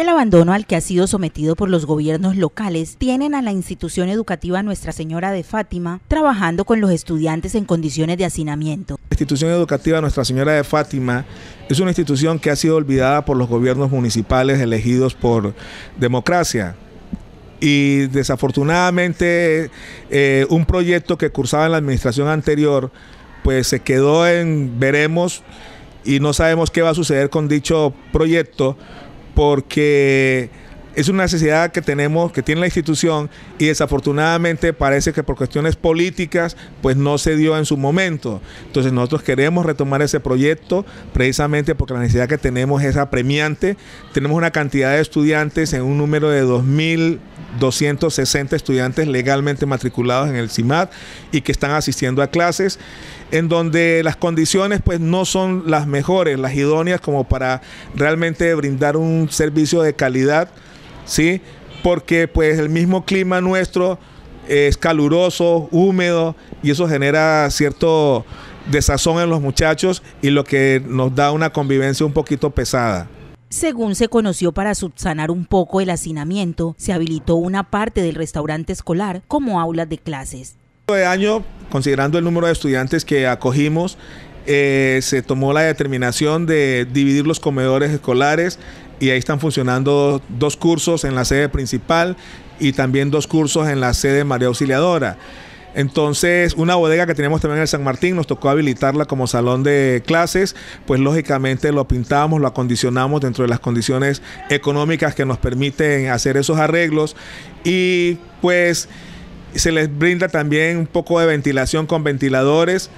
El abandono al que ha sido sometido por los gobiernos locales tienen a la institución educativa Nuestra Señora de Fátima trabajando con los estudiantes en condiciones de hacinamiento. La institución educativa Nuestra Señora de Fátima es una institución que ha sido olvidada por los gobiernos municipales elegidos por democracia y desafortunadamente eh, un proyecto que cursaba en la administración anterior pues se quedó en veremos y no sabemos qué va a suceder con dicho proyecto porque es una necesidad que tenemos, que tiene la institución y desafortunadamente parece que por cuestiones políticas pues no se dio en su momento. Entonces nosotros queremos retomar ese proyecto precisamente porque la necesidad que tenemos es apremiante. Tenemos una cantidad de estudiantes en un número de 2000 260 estudiantes legalmente matriculados en el CIMAT y que están asistiendo a clases, en donde las condiciones pues no son las mejores, las idóneas como para realmente brindar un servicio de calidad, ¿sí? Porque pues el mismo clima nuestro es caluroso, húmedo y eso genera cierto desazón en los muchachos y lo que nos da una convivencia un poquito pesada. Según se conoció para subsanar un poco el hacinamiento, se habilitó una parte del restaurante escolar como aulas de clases. De año, considerando el número de estudiantes que acogimos, eh, se tomó la determinación de dividir los comedores escolares y ahí están funcionando dos cursos en la sede principal y también dos cursos en la sede María Auxiliadora. Entonces, una bodega que tenemos también en el San Martín, nos tocó habilitarla como salón de clases, pues lógicamente lo pintamos, lo acondicionamos dentro de las condiciones económicas que nos permiten hacer esos arreglos y pues se les brinda también un poco de ventilación con ventiladores